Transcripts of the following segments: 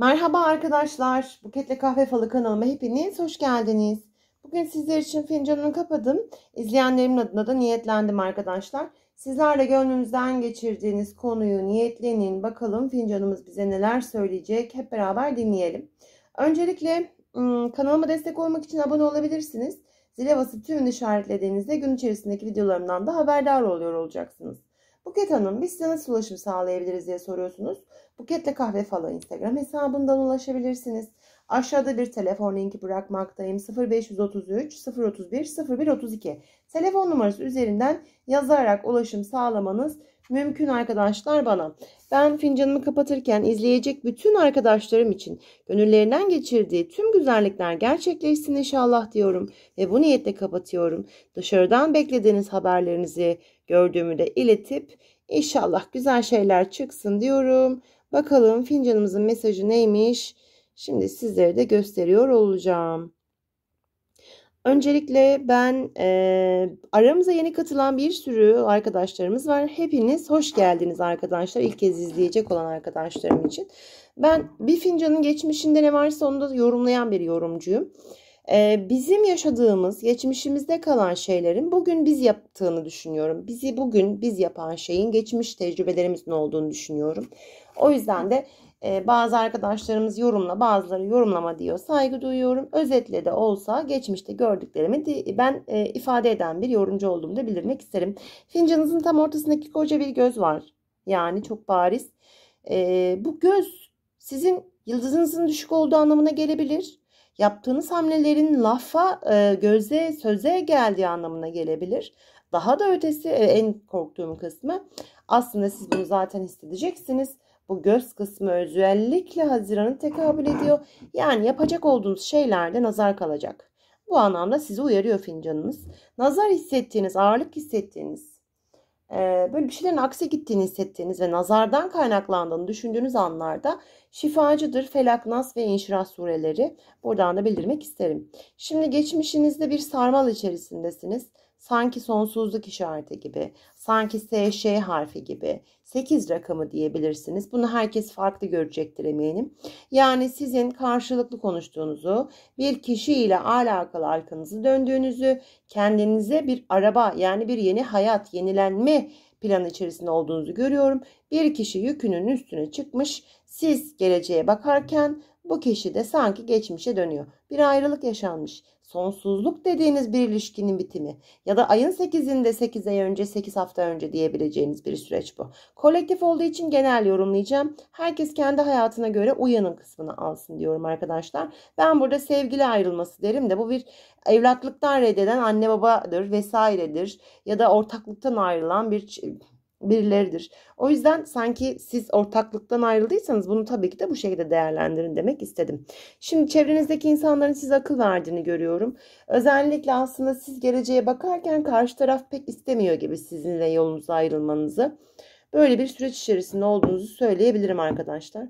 Merhaba arkadaşlar. Buketle Kahve Falı kanalıma hepiniz hoş geldiniz. Bugün sizler için fincanını kapadım. İzleyenlerimin adına da niyetlendim arkadaşlar. Sizler gönlünüzden geçirdiğiniz konuyu niyetlenin. Bakalım fincanımız bize neler söyleyecek. Hep beraber dinleyelim. Öncelikle ıı, kanalıma destek olmak için abone olabilirsiniz. Zile basıp tümünü işaretlediğinizde gün içerisindeki videolarımdan da haberdar oluyor olacaksınız. Buket Hanım biz size nasıl ulaşım sağlayabiliriz diye soruyorsunuz. Buketle Kahve falan Instagram hesabından ulaşabilirsiniz. Aşağıda bir telefon linki bırakmaktayım. 0533 031 0132 telefon numarası üzerinden yazarak ulaşım sağlamanız mümkün arkadaşlar bana. Ben fincanımı kapatırken izleyecek bütün arkadaşlarım için gönüllerinden geçirdiği tüm güzellikler gerçekleşsin inşallah diyorum ve bu niyetle kapatıyorum. Dışarıdan beklediğiniz haberlerinizi gördüğümü de iletip inşallah güzel şeyler çıksın diyorum. Bakalım fincanımızın mesajı neymiş? Şimdi sizlere de gösteriyor olacağım. Öncelikle ben e, aramıza yeni katılan bir sürü arkadaşlarımız var. Hepiniz hoş geldiniz arkadaşlar. İlk kez izleyecek olan arkadaşlarım için. Ben bir fincanın geçmişinde ne varsa onu da yorumlayan bir yorumcuyum. E, bizim yaşadığımız, geçmişimizde kalan şeylerin bugün biz yaptığını düşünüyorum. Bizi bugün biz yapan şeyin geçmiş tecrübelerimizin olduğunu düşünüyorum. O yüzden de e, bazı arkadaşlarımız yorumla bazıları yorumlama diyor. Saygı duyuyorum. Özetle de olsa geçmişte gördüklerimi de, ben e, ifade eden bir yorumcu olduğumu da bildirmek isterim. Fincanınızın tam ortasındaki koca bir göz var. Yani çok bariz. E, bu göz sizin yıldızınızın düşük olduğu anlamına gelebilir. Yaptığınız hamlelerin lafa, e, göze, söze geldiği anlamına gelebilir. Daha da ötesi e, en korktuğum kısmı aslında siz bunu zaten hissedeceksiniz bu göz kısmı özellikle Haziran'ı tekabül ediyor. Yani yapacak olduğunuz şeylerde nazar kalacak. Bu anlamda sizi uyarıyor fincanınız. Nazar hissettiğiniz, ağırlık hissettiğiniz, e, böyle bir şeylerin aksi gittiğini hissettiğiniz ve nazardan kaynaklandığını düşündüğünüz anlarda şifacıdır Felaknas ve İnşirah sureleri. Buradan da bildirmek isterim. Şimdi geçmişinizde bir sarmal içerisindesiniz sanki sonsuzluk işareti gibi, sanki SŞ harfi gibi 8 rakamı diyebilirsiniz. Bunu herkes farklı görecektir eminim. Yani sizin karşılıklı konuştuğunuzu, bir kişiyle alakalı arkanızı döndüğünüzü, kendinize bir araba yani bir yeni hayat, yenilenme planı içerisinde olduğunuzu görüyorum. Bir kişi yükünün üstüne çıkmış, siz geleceğe bakarken bu kişi de sanki geçmişe dönüyor. Bir ayrılık yaşanmış. Sonsuzluk dediğiniz bir ilişkinin bitimi ya da ayın 8'inde 8 ay önce 8 hafta önce diyebileceğiniz bir süreç bu. Kolektif olduğu için genel yorumlayacağım. Herkes kendi hayatına göre uyanın kısmını alsın diyorum arkadaşlar. Ben burada sevgili ayrılması derim de bu bir evlatlıktan reddeden anne babadır vesairedir ya da ortaklıktan ayrılan bir birileridir. O yüzden sanki siz ortaklıktan ayrıldıysanız bunu tabii ki de bu şekilde değerlendirin demek istedim. Şimdi çevrenizdeki insanların size akıl verdiğini görüyorum. Özellikle aslında siz geleceğe bakarken karşı taraf pek istemiyor gibi sizinle yolunuza ayrılmanızı. Böyle bir süreç içerisinde olduğunuzu söyleyebilirim arkadaşlar.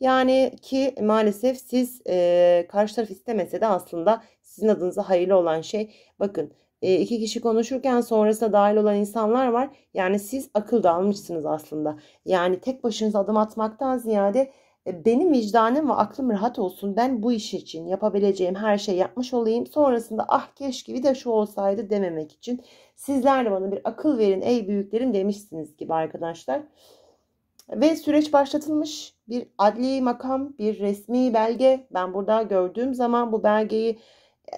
Yani ki maalesef siz e, karşı taraf istemese de aslında sizin adınıza hayırlı olan şey bakın e, iki kişi konuşurken sonrasında dahil olan insanlar var. Yani siz akıl dalmışsınız aslında. Yani tek başınıza adım atmaktan ziyade e, benim vicdanım ve aklım rahat olsun. Ben bu iş için yapabileceğim her şeyi yapmış olayım. Sonrasında ah keşke bir de şu olsaydı dememek için. Sizler de bana bir akıl verin ey büyüklerim demişsiniz gibi arkadaşlar. Ve süreç başlatılmış bir adli makam, bir resmi belge. Ben burada gördüğüm zaman bu belgeyi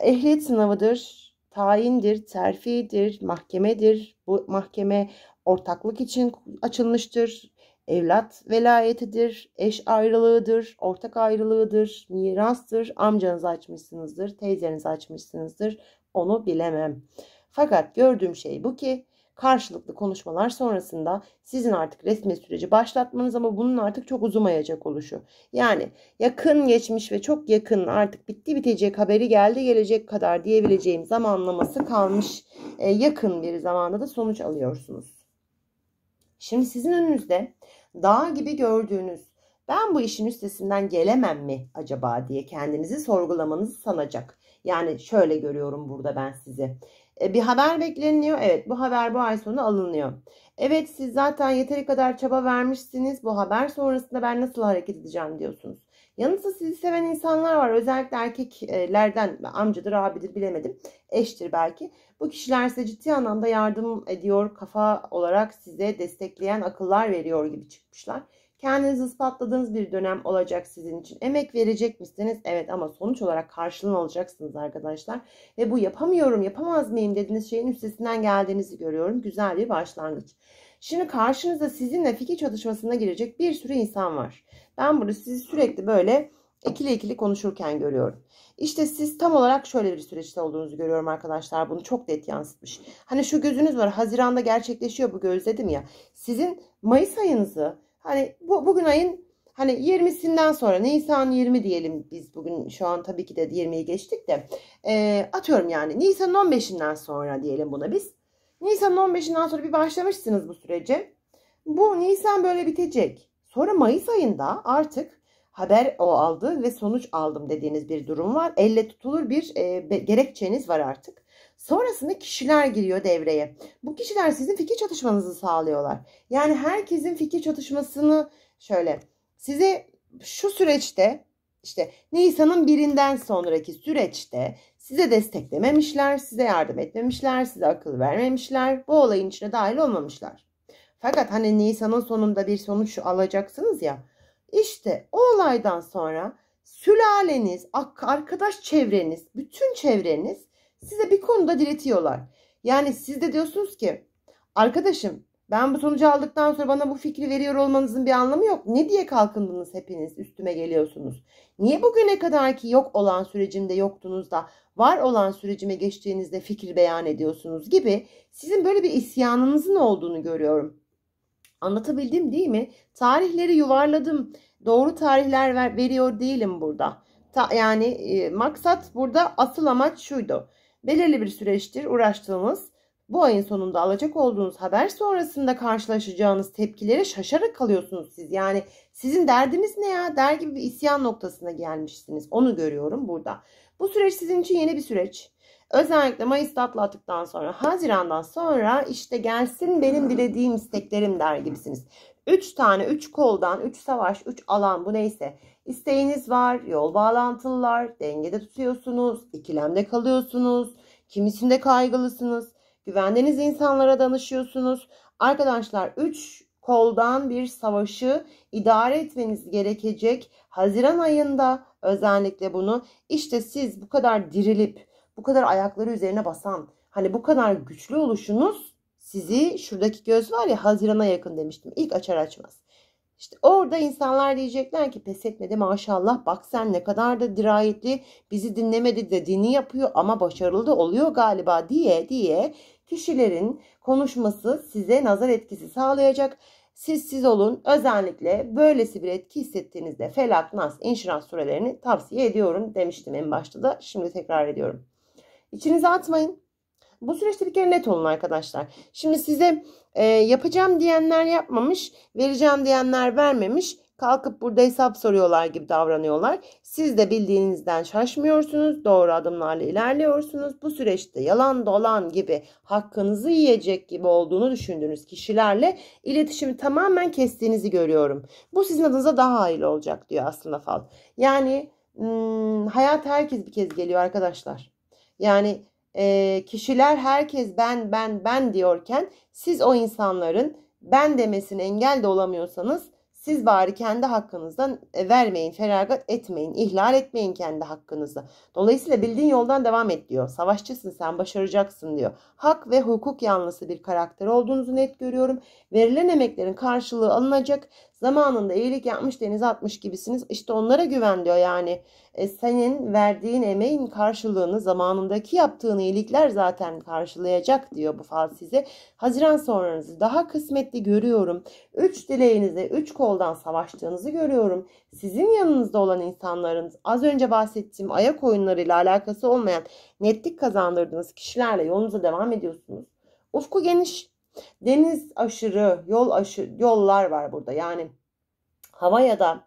ehliyet sınavıdır, tayindir, terfidir, mahkemedir. Bu mahkeme ortaklık için açılmıştır. Evlat velayetidir, eş ayrılığıdır, ortak ayrılığıdır, mirastır, amcanızı açmışsınızdır, teyzenizi açmışsınızdır. Onu bilemem. Fakat gördüğüm şey bu ki karşılıklı konuşmalar sonrasında sizin artık resmi süreci başlatmanız ama bunun artık çok uzumayacak oluşu. Yani yakın geçmiş ve çok yakın artık bitti bitecek haberi geldi gelecek kadar diyebileceğim zamanlaması kalmış e, yakın bir zamanda da sonuç alıyorsunuz. Şimdi sizin önünüzde dağ gibi gördüğünüz ben bu işin üstesinden gelemem mi acaba diye kendinizi sorgulamanızı sanacak yani şöyle görüyorum burada ben sizi. E, bir haber bekleniyor. Evet bu haber bu ay sonu alınıyor. Evet siz zaten yeteri kadar çaba vermişsiniz. Bu haber sonrasında ben nasıl hareket edeceğim diyorsunuz. Yanınızda sizi seven insanlar var. Özellikle erkeklerden amcadır, abidir bilemedim. Eştir belki. Bu kişiler size ciddi anlamda yardım ediyor. Kafa olarak size destekleyen akıllar veriyor gibi çıkmışlar. Kendinizi ispatladığınız bir dönem olacak sizin için. Emek verecek misiniz? Evet ama sonuç olarak karşılığını alacaksınız arkadaşlar. Ve bu yapamıyorum, yapamaz mıyım dediğiniz şeyin üstesinden geldiğinizi görüyorum. Güzel bir başlangıç. Şimdi karşınızda sizinle fikir çatışmasına girecek bir sürü insan var. Ben burada sizi sürekli böyle ikili ikili konuşurken görüyorum. İşte siz tam olarak şöyle bir süreçte olduğunuzu görüyorum arkadaşlar. Bunu çok net yansıtmış. Hani şu gözünüz var. Haziranda gerçekleşiyor bu göz dedim ya. Sizin Mayıs ayınızı Hani bu, bugün ayın hani 20'sinden sonra Nisan 20 diyelim biz bugün şu an tabii ki de 20'yi geçtik de e, atıyorum yani Nisan 15'inden sonra diyelim buna biz. Nisan 15'inden sonra bir başlamışsınız bu sürece. Bu Nisan böyle bitecek. Sonra Mayıs ayında artık haber o aldı ve sonuç aldım dediğiniz bir durum var. Elle tutulur bir e, gerekçeniz var artık. Sonrasında kişiler giriyor devreye. Bu kişiler sizin fikir çatışmanızı sağlıyorlar. Yani herkesin fikir çatışmasını şöyle size şu süreçte işte Nisan'ın birinden sonraki süreçte size desteklememişler, size yardım etmemişler, size akıl vermemişler, bu olayın içine dahil olmamışlar. Fakat hani Nisan'ın sonunda bir sonuç alacaksınız ya. İşte o olaydan sonra sülaleniz, arkadaş çevreniz, bütün çevreniz size bir konuda diretiyorlar. Yani siz de diyorsunuz ki arkadaşım ben bu sonucu aldıktan sonra bana bu fikri veriyor olmanızın bir anlamı yok. Ne diye kalkındınız hepiniz üstüme geliyorsunuz? Niye bugüne kadar ki yok olan sürecimde yoktunuz da var olan sürecime geçtiğinizde fikir beyan ediyorsunuz gibi sizin böyle bir isyanınızın olduğunu görüyorum. Anlatabildim değil mi? Tarihleri yuvarladım. Doğru tarihler ver, veriyor değilim burada. Ta, yani e, maksat burada asıl amaç şuydu belirli bir süreçtir uğraştığımız bu ayın sonunda alacak olduğunuz haber sonrasında karşılaşacağınız tepkilere şaşarak kalıyorsunuz siz. Yani sizin derdiniz ne ya der gibi bir isyan noktasına gelmişsiniz. Onu görüyorum burada. Bu süreç sizin için yeni bir süreç. Özellikle Mayıs'ta atlattıktan sonra Haziran'dan sonra işte gelsin benim dilediğim isteklerim der gibisiniz. 3 tane 3 koldan 3 savaş 3 alan bu neyse İsteğiniz var, yol bağlantılılar, dengede tutuyorsunuz, ikilemde kalıyorsunuz, kimisinde kaygılısınız, güvendiğiniz insanlara danışıyorsunuz. Arkadaşlar 3 koldan bir savaşı idare etmeniz gerekecek. Haziran ayında özellikle bunu işte siz bu kadar dirilip bu kadar ayakları üzerine basan hani bu kadar güçlü oluşunuz sizi şuradaki göz var ya Haziran'a yakın demiştim ilk açar açmaz. İşte orada insanlar diyecekler ki pes etmedi maşallah bak sen ne kadar da dirayetli bizi dinlemedi de dini yapıyor ama başarılı da oluyor galiba diye diye kişilerin konuşması size nazar etkisi sağlayacak. Siz siz olun özellikle böylesi bir etki hissettiğinizde felak, nas, inşirah surelerini tavsiye ediyorum demiştim en başta da şimdi tekrar ediyorum. İçinize atmayın. Bu süreçte bir kere net olun arkadaşlar. Şimdi size e, yapacağım diyenler yapmamış, vereceğim diyenler vermemiş. Kalkıp burada hesap soruyorlar gibi davranıyorlar. Siz de bildiğinizden şaşmıyorsunuz. Doğru adımlarla ilerliyorsunuz. Bu süreçte yalan dolan gibi hakkınızı yiyecek gibi olduğunu düşündüğünüz kişilerle iletişimi tamamen kestiğinizi görüyorum. Bu sizin adınıza daha hayırlı olacak diyor aslında Fal. Yani hmm, hayat herkes bir kez geliyor arkadaşlar. Yani e, kişiler herkes ben ben ben diyorken siz o insanların ben demesine engel de olamıyorsanız siz bari kendi hakkınızdan e, vermeyin, feragat etmeyin, ihlal etmeyin kendi hakkınızı. Dolayısıyla bildiğin yoldan devam et diyor. Savaşçısın sen, başaracaksın diyor. Hak ve hukuk yanlısı bir karakter olduğunuzu net görüyorum. Verilen emeklerin karşılığı alınacak. Zamanında iyilik yapmış denize atmış gibisiniz. İşte onlara güven diyor yani. E, senin verdiğin emeğin karşılığını zamanındaki yaptığın iyilikler zaten karşılayacak diyor bu fal size. Haziran sonranızı daha kısmetli görüyorum. Üç dileğinize üç koldan savaştığınızı görüyorum. Sizin yanınızda olan insanların az önce bahsettiğim ayak oyunlarıyla alakası olmayan netlik kazandırdığınız kişilerle yolunuza devam ediyorsunuz. Ufku geniş, Deniz aşırı, yol aşırı yollar var burada. Yani hava ya da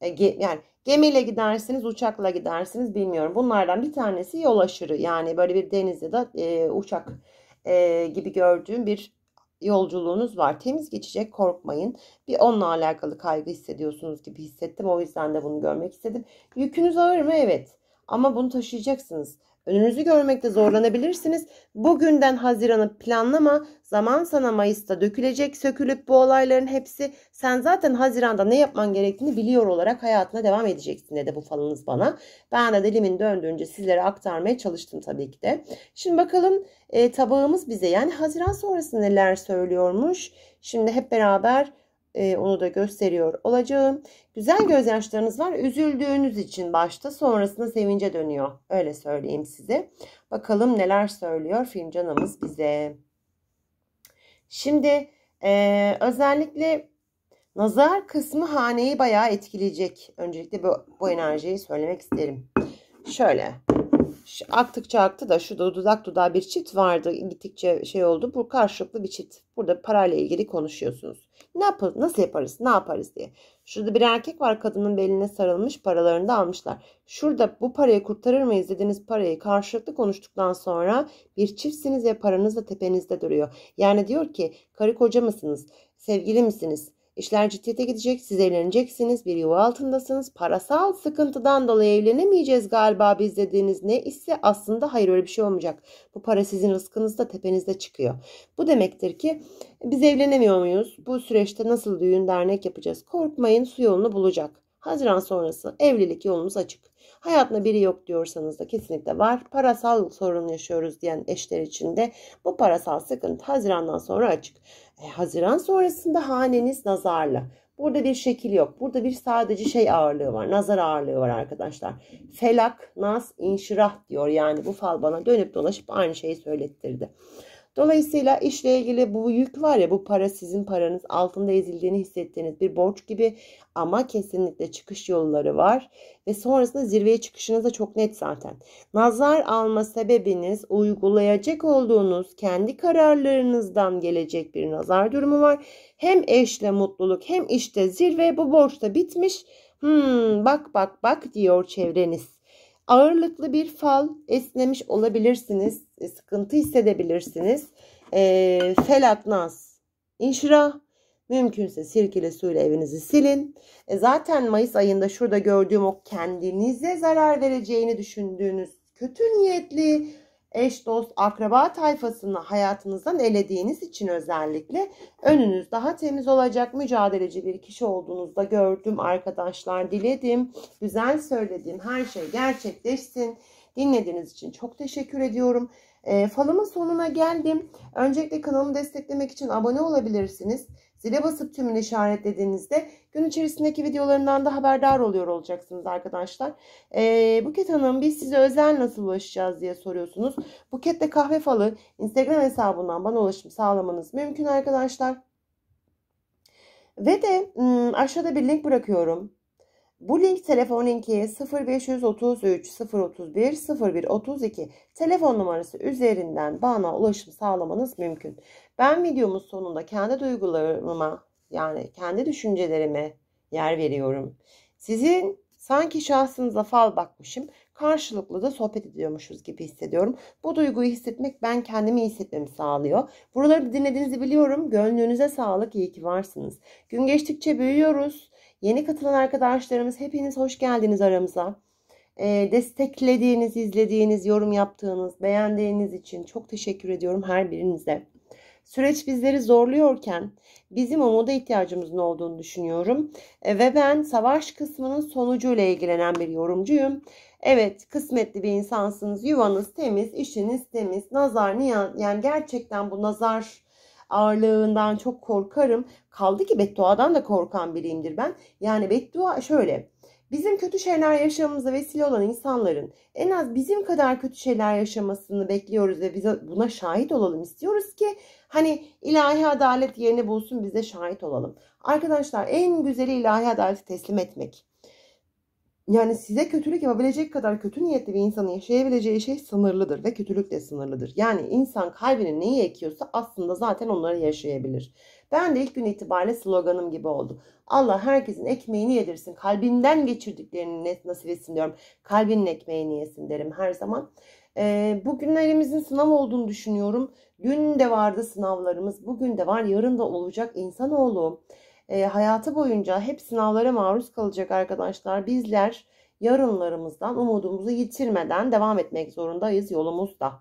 e, yani gemiyle gidersiniz, uçakla gidersiniz bilmiyorum. Bunlardan bir tanesi yol aşırı. Yani böyle bir deniz ya da e, uçak e, gibi gördüğüm bir yolculuğunuz var. Temiz geçecek korkmayın. Bir onunla alakalı kaygı hissediyorsunuz gibi hissettim. O yüzden de bunu görmek istedim. Yükünüz ağır mı? Evet. Ama bunu taşıyacaksınız. Önünüzü görmekte zorlanabilirsiniz. Bugünden Haziran'ı planlama. Zaman sana Mayıs'ta dökülecek, sökülüp bu olayların hepsi. Sen zaten Haziran'da ne yapman gerektiğini biliyor olarak hayatına devam edeceksin dedi bu falınız bana. Ben de dilimin döndüğünce sizlere aktarmaya çalıştım tabii ki de. Şimdi bakalım e, tabağımız bize yani Haziran sonrası neler söylüyormuş. Şimdi hep beraber ee, onu da gösteriyor olacağım. Güzel gözyaşlarınız var. Üzüldüğünüz için başta sonrasında sevince dönüyor. Öyle söyleyeyim size. Bakalım neler söylüyor fincanımız bize. Şimdi e, özellikle nazar kısmı haneyi bayağı etkileyecek. Öncelikle bu, bu enerjiyi söylemek isterim. Şöyle aktıkça aktı da şurada dudak dudağa bir çift vardı. Gittikçe şey oldu. Bu karşılıklı bir çift. Burada parayla ilgili konuşuyorsunuz. Ne yapar, nasıl yaparız? Ne yaparız diye. Şurada bir erkek var kadının beline sarılmış paralarını da almışlar. Şurada bu parayı kurtarır mıyız dediğiniz parayı karşılıklı konuştuktan sonra bir çiftsiniz ve paranız da tepenizde duruyor. Yani diyor ki karı koca mısınız? Sevgili misiniz? İşler ciddiyete gidecek, siz evleneceksiniz, bir yuva altındasınız. Parasal sıkıntıdan dolayı evlenemeyeceğiz galiba biz dediğiniz ne ise aslında hayır öyle bir şey olmayacak. Bu para sizin rızkınızda tepenizde çıkıyor. Bu demektir ki biz evlenemiyor muyuz? Bu süreçte nasıl düğün dernek yapacağız? Korkmayın su yolunu bulacak. Haziran sonrası evlilik yolumuz açık. Hayatında biri yok diyorsanız da kesinlikle var. Parasal sorun yaşıyoruz diyen eşler için de bu parasal sıkıntı Haziran'dan sonra açık. E, Haziran sonrasında haneniz nazarlı. Burada bir şekil yok. Burada bir sadece şey ağırlığı var. Nazar ağırlığı var arkadaşlar. Felak, nas, inşirah diyor. Yani bu fal bana dönüp dolaşıp aynı şeyi söylettirdi. Dolayısıyla işle ilgili bu yük var ya bu para sizin paranız altında ezildiğini hissettiğiniz bir borç gibi ama kesinlikle çıkış yolları var ve sonrasında zirveye çıkışınız da çok net zaten. Nazar alma sebebiniz uygulayacak olduğunuz kendi kararlarınızdan gelecek bir nazar durumu var. Hem eşle mutluluk hem işte zirve bu borçta bitmiş. Hmm, bak bak bak diyor çevreniz. Ağırlıklı bir fal esnemiş olabilirsiniz. E, sıkıntı hissedebilirsiniz. E, felatnaz, inşirah. Mümkünse sirkeli suyla evinizi silin. E zaten Mayıs ayında şurada gördüğüm o kendinize zarar vereceğini düşündüğünüz kötü niyetli eş, dost, akraba tayfasını hayatınızdan elediğiniz için özellikle önünüz daha temiz olacak mücadeleci bir kişi olduğunuzda gördüm arkadaşlar. Diledim, güzel söyledim, her şey gerçekleşsin. Dinlediğiniz için çok teşekkür ediyorum. E, ee, falımın sonuna geldim. Öncelikle kanalımı desteklemek için abone olabilirsiniz. Zile basıp tümünü işaretlediğinizde gün içerisindeki videolarından da haberdar oluyor olacaksınız arkadaşlar. Ee, Buket Hanım biz size özel nasıl ulaşacağız diye soruyorsunuz. Buket'le kahve falı Instagram hesabından bana ulaşım sağlamanız mümkün arkadaşlar. Ve de hmm, aşağıda bir link bırakıyorum. Bu link telefon linki 0533 031 0132 telefon numarası üzerinden bana ulaşım sağlamanız mümkün. Ben videomun sonunda kendi duygularıma yani kendi düşüncelerime yer veriyorum. Sizin sanki şahsınıza fal bakmışım karşılıklı da sohbet ediyormuşuz gibi hissediyorum. Bu duyguyu hissetmek ben kendimi hissetmemi sağlıyor. Buraları dinlediğinizi biliyorum. Gönlünüze sağlık. iyi ki varsınız. Gün geçtikçe büyüyoruz. Yeni katılan arkadaşlarımız hepiniz hoş geldiniz aramıza. E, desteklediğiniz, izlediğiniz, yorum yaptığınız, beğendiğiniz için çok teşekkür ediyorum her birinize. Süreç bizleri zorluyorken bizim umuda ihtiyacımızın olduğunu düşünüyorum. E, ve ben savaş kısmının sonucuyla ilgilenen bir yorumcuyum. Evet kısmetli bir insansınız. Yuvanız temiz, işiniz temiz. Nazar niyan yani gerçekten bu nazar ağırlığından çok korkarım. Kaldı ki bedduadan da korkan biriyimdir ben. Yani beddua şöyle Bizim kötü şeyler yaşamamıza vesile olan insanların en az bizim kadar kötü şeyler yaşamasını bekliyoruz ve bize buna şahit olalım istiyoruz ki hani ilahi adalet yerini bulsun bize şahit olalım. Arkadaşlar en güzeli ilahi adaleti teslim etmek yani size kötülük yapabilecek kadar kötü niyetli bir insanın yaşayabileceği şey sınırlıdır ve kötülük de sınırlıdır. Yani insan kalbinin neyi ekiyorsa aslında zaten onları yaşayabilir. Ben de ilk gün itibariyle sloganım gibi oldu. Allah herkesin ekmeğini yedirsin. Kalbinden geçirdiklerini nasip etsin diyorum. Kalbinin ekmeğini yesin derim her zaman. E, ee, bugünlerimizin sınav olduğunu düşünüyorum. Dün de vardı sınavlarımız. Bugün de var. Yarın da olacak insanoğlu. oğlu e, hayatı boyunca hep sınavlara maruz kalacak arkadaşlar. Bizler yarınlarımızdan umudumuzu yitirmeden devam etmek zorundayız yolumuzda.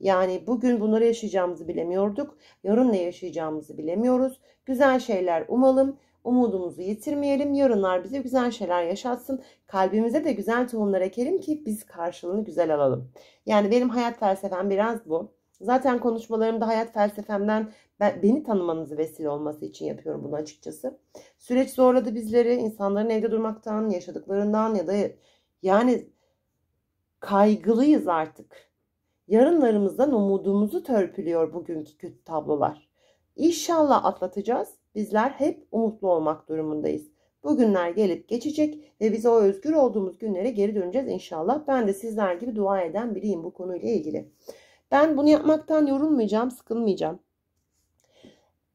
Yani bugün bunları yaşayacağımızı bilemiyorduk. Yarın ne yaşayacağımızı bilemiyoruz. Güzel şeyler umalım. Umudumuzu yitirmeyelim. Yarınlar bize güzel şeyler yaşatsın. Kalbimize de güzel tohumlar ekelim ki biz karşılığını güzel alalım. Yani benim hayat felsefem biraz bu. Zaten konuşmalarımda hayat felsefemden ben, beni tanımanızı vesile olması için yapıyorum bunu açıkçası. Süreç zorladı bizleri insanların evde durmaktan, yaşadıklarından ya da yani kaygılıyız artık. Yarınlarımızdan umudumuzu törpülüyor bugünkü kötü tablolar. İnşallah atlatacağız. Bizler hep umutlu olmak durumundayız. Bugünler gelip geçecek ve biz o özgür olduğumuz günlere geri döneceğiz inşallah. Ben de sizler gibi dua eden biriyim bu konuyla ilgili. Ben bunu yapmaktan yorulmayacağım, sıkılmayacağım.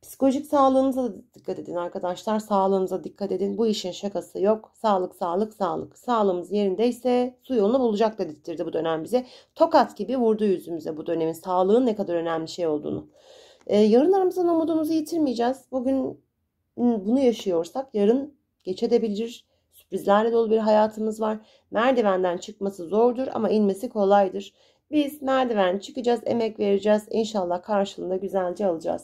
Psikolojik sağlığınıza dikkat edin arkadaşlar. Sağlığınıza dikkat edin. Bu işin şakası yok. Sağlık, sağlık, sağlık. Sağlığımız yerindeyse su yolunu bulacak dedirtirdi bu dönem bize. Tokat gibi vurdu yüzümüze bu dönemin sağlığın ne kadar önemli şey olduğunu. Ee, yarın aramızdan umudumuzu yitirmeyeceğiz. Bugün bunu yaşıyorsak yarın geç edebilir. Sürprizlerle dolu bir hayatımız var. Merdivenden çıkması zordur ama inmesi kolaydır. Biz merdiven çıkacağız, emek vereceğiz. İnşallah karşılığında güzelce alacağız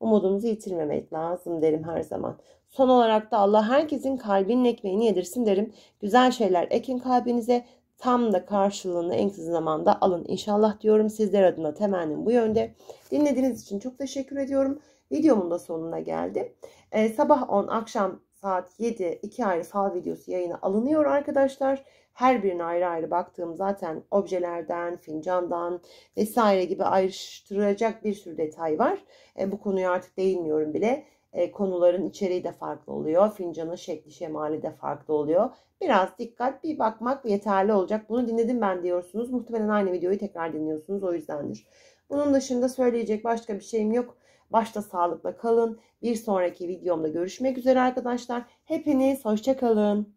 umudumuzu yitirmemek lazım derim her zaman. Son olarak da Allah herkesin kalbinin ekmeğini yedirsin derim. Güzel şeyler ekin kalbinize tam da karşılığını en kısa zamanda alın inşallah diyorum. Sizler adına temennim bu yönde. Dinlediğiniz için çok teşekkür ediyorum. Videomun da sonuna geldim. Ee, sabah 10 akşam saat 7 iki ayrı fal videosu yayına alınıyor arkadaşlar. Her birine ayrı ayrı baktığım zaten objelerden, fincandan vesaire gibi ayrıştıracak bir sürü detay var. E, bu konuya artık değinmiyorum bile. E, konuların içeriği de farklı oluyor. Fincanın şekli şemali de farklı oluyor. Biraz dikkat bir bakmak yeterli olacak. Bunu dinledim ben diyorsunuz. Muhtemelen aynı videoyu tekrar dinliyorsunuz o yüzdendir. Bunun dışında söyleyecek başka bir şeyim yok. Başta sağlıkla kalın. Bir sonraki videomda görüşmek üzere arkadaşlar. Hepiniz hoşçakalın.